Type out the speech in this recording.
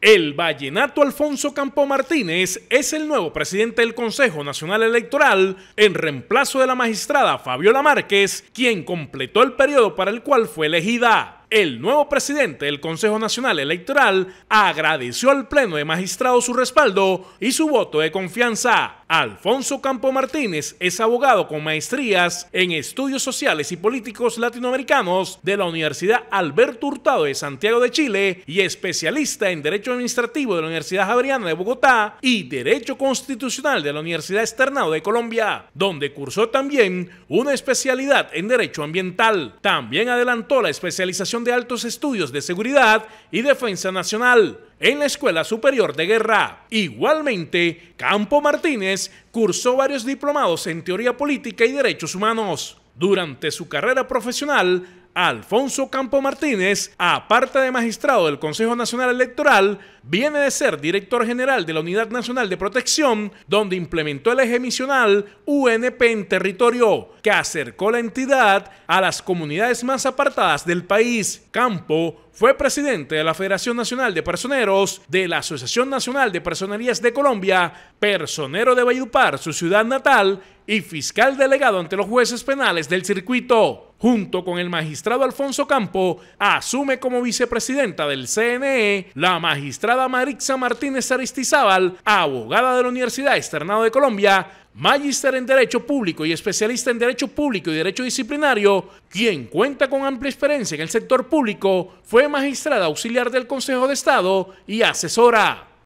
El vallenato Alfonso Campo Martínez es el nuevo presidente del Consejo Nacional Electoral en reemplazo de la magistrada Fabiola Márquez, quien completó el periodo para el cual fue elegida. El nuevo presidente del Consejo Nacional Electoral agradeció al Pleno de Magistrados su respaldo y su voto de confianza. Alfonso Campo Martínez es abogado con maestrías en estudios sociales y políticos latinoamericanos de la Universidad Alberto Hurtado de Santiago de Chile y especialista en Derecho Administrativo de la Universidad Javeriana de Bogotá y Derecho Constitucional de la Universidad Externado de Colombia, donde cursó también una especialidad en Derecho Ambiental. También adelantó la especialización de Altos Estudios de Seguridad y Defensa Nacional en la Escuela Superior de Guerra. Igualmente, Campo Martínez cursó varios diplomados en Teoría Política y Derechos Humanos. Durante su carrera profesional, Alfonso Campo Martínez, aparte de magistrado del Consejo Nacional Electoral, viene de ser director general de la Unidad Nacional de Protección, donde implementó el eje misional UNP en territorio, que acercó la entidad a las comunidades más apartadas del país. Campo fue presidente de la Federación Nacional de Personeros, de la Asociación Nacional de Personerías de Colombia, personero de Valledupar, su ciudad natal, y fiscal delegado ante los jueces penales del circuito junto con el magistrado Alfonso Campo, asume como vicepresidenta del CNE la magistrada Marixa Martínez Aristizábal, abogada de la Universidad Externado de Colombia, magíster en Derecho Público y especialista en Derecho Público y Derecho Disciplinario, quien cuenta con amplia experiencia en el sector público, fue magistrada auxiliar del Consejo de Estado y asesora